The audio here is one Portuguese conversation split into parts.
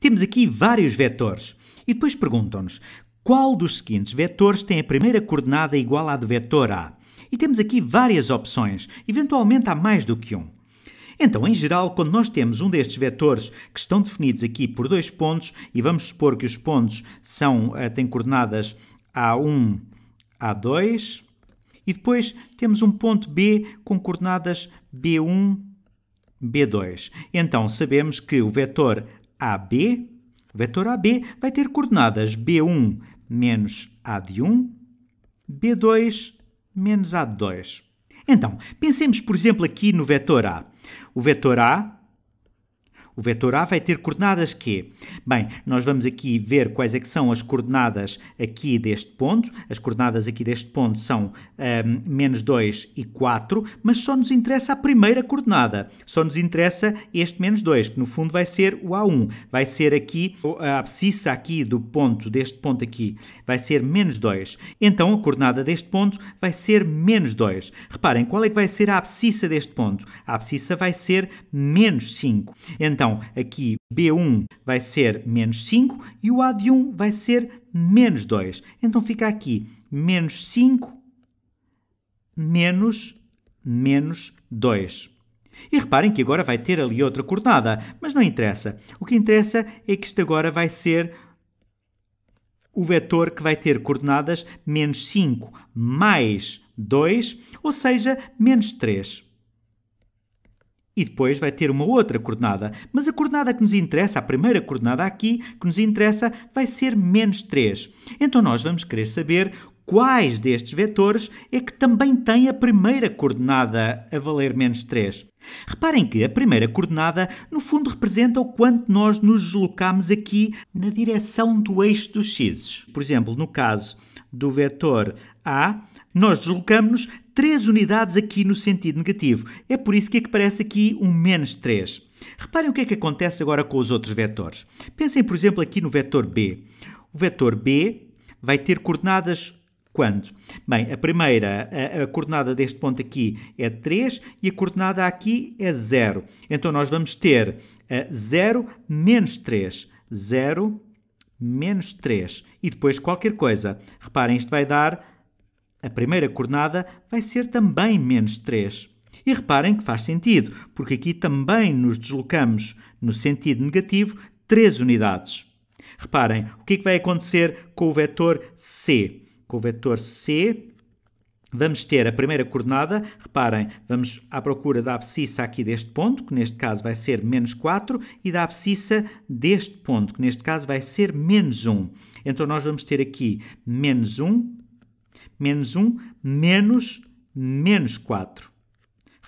Temos aqui vários vetores. E depois perguntam-nos qual dos seguintes vetores tem a primeira coordenada igual à do vetor A. E temos aqui várias opções, eventualmente há mais do que um. Então, em geral, quando nós temos um destes vetores que estão definidos aqui por dois pontos, e vamos supor que os pontos são, eh, têm coordenadas A1, A2, e depois temos um ponto B com coordenadas B1, B2. Então, sabemos que o vetor AB, o vetor AB vai ter coordenadas B1 menos A de 1, B2 menos A de 2. Então, pensemos, por exemplo, aqui no vetor A. O vetor A o vetor A vai ter coordenadas Q. Bem, nós vamos aqui ver quais é que são as coordenadas aqui deste ponto. As coordenadas aqui deste ponto são hum, menos um, 2 e 4, mas só nos interessa a primeira coordenada. Só nos interessa este menos 2, que no fundo vai ser o A1. Vai ser aqui, a abscissa aqui do ponto, deste ponto aqui, vai ser menos 2. Então a coordenada deste ponto vai ser menos 2. Reparem, qual é que vai ser a abscissa deste ponto? A abscissa vai ser menos 5. Então, então, aqui B1 vai ser menos 5 e o A de 1 vai ser menos 2. Então fica aqui menos 5 menos menos 2. E reparem que agora vai ter ali outra coordenada, mas não interessa. O que interessa é que isto agora vai ser o vetor que vai ter coordenadas menos 5 mais 2, ou seja, menos 3. E depois vai ter uma outra coordenada. Mas a coordenada que nos interessa, a primeira coordenada aqui, que nos interessa, vai ser menos 3. Então nós vamos querer saber quais destes vetores é que também têm a primeira coordenada a valer menos 3. Reparem que a primeira coordenada, no fundo, representa o quanto nós nos deslocamos aqui na direção do eixo dos x. Por exemplo, no caso do vetor A, nós deslocamos 3 unidades aqui no sentido negativo. É por isso que, é que aparece aqui um menos 3. Reparem o que é que acontece agora com os outros vetores. Pensem, por exemplo, aqui no vetor B. O vetor B vai ter coordenadas quando? Bem, a primeira, a, a, coordenada deste ponto aqui é 3 e a coordenada aqui é 0. Então nós vamos ter 0 eh, menos 3. 0 menos 3. E depois qualquer coisa. Reparem, isto vai dar. A primeira coordenada vai ser também menos 3. E reparem que faz sentido, porque aqui também nos deslocamos no sentido negativo 3 unidades. Reparem, o que, é que vai acontecer com o vetor C? com o vetor C, vamos ter a primeira coordenada, reparem, vamos à procura da abscissa aqui deste ponto, que neste caso vai ser menos 4, e da abscissa deste ponto, que neste caso vai ser menos 1. Então nós vamos ter aqui menos 1, menos 1, menos menos 4.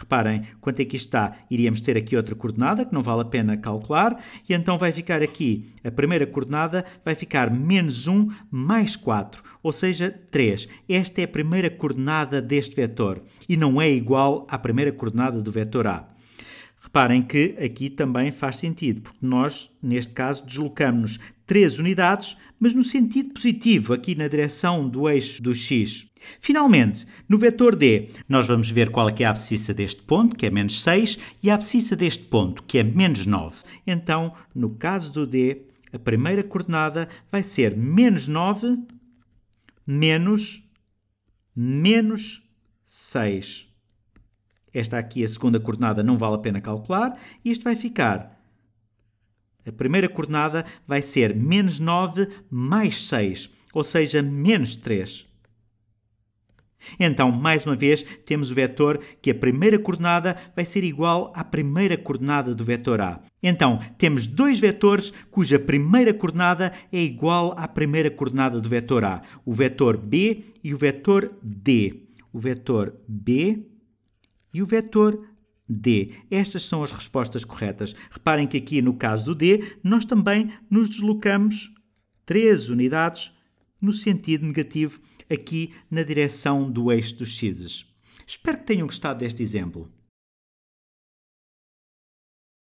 Reparem quanto é que isto está. Iríamos ter aqui outra coordenada, que não vale a pena calcular, e então vai ficar aqui, a primeira coordenada vai ficar menos 1 mais 4, ou seja, 3. Esta é a primeira coordenada deste vetor e não é igual à primeira coordenada do vetor A. Reparem que aqui também faz sentido, porque nós, neste caso, deslocamos três unidades, mas no sentido positivo, aqui na direção do eixo do x. Finalmente, no vetor d, nós vamos ver qual é, é a abscissa deste ponto, que é menos 6, e a abscissa deste ponto, que é menos 9. Então, no caso do d, a primeira coordenada vai ser menos 9 menos menos 6. Esta aqui, a segunda coordenada, não vale a pena calcular. E isto vai ficar... A primeira coordenada vai ser menos 9 mais 6, ou seja, menos 3. Então, mais uma vez, temos o vetor que a primeira coordenada vai ser igual à primeira coordenada do vetor A. Então, temos dois vetores cuja primeira coordenada é igual à primeira coordenada do vetor A, o vetor B e o vetor D. O vetor B e o vetor D. Estas são as respostas corretas. Reparem que aqui no caso do D, nós também nos deslocamos 3 unidades no sentido negativo, aqui na direção do eixo dos x's. Espero que tenham gostado deste exemplo.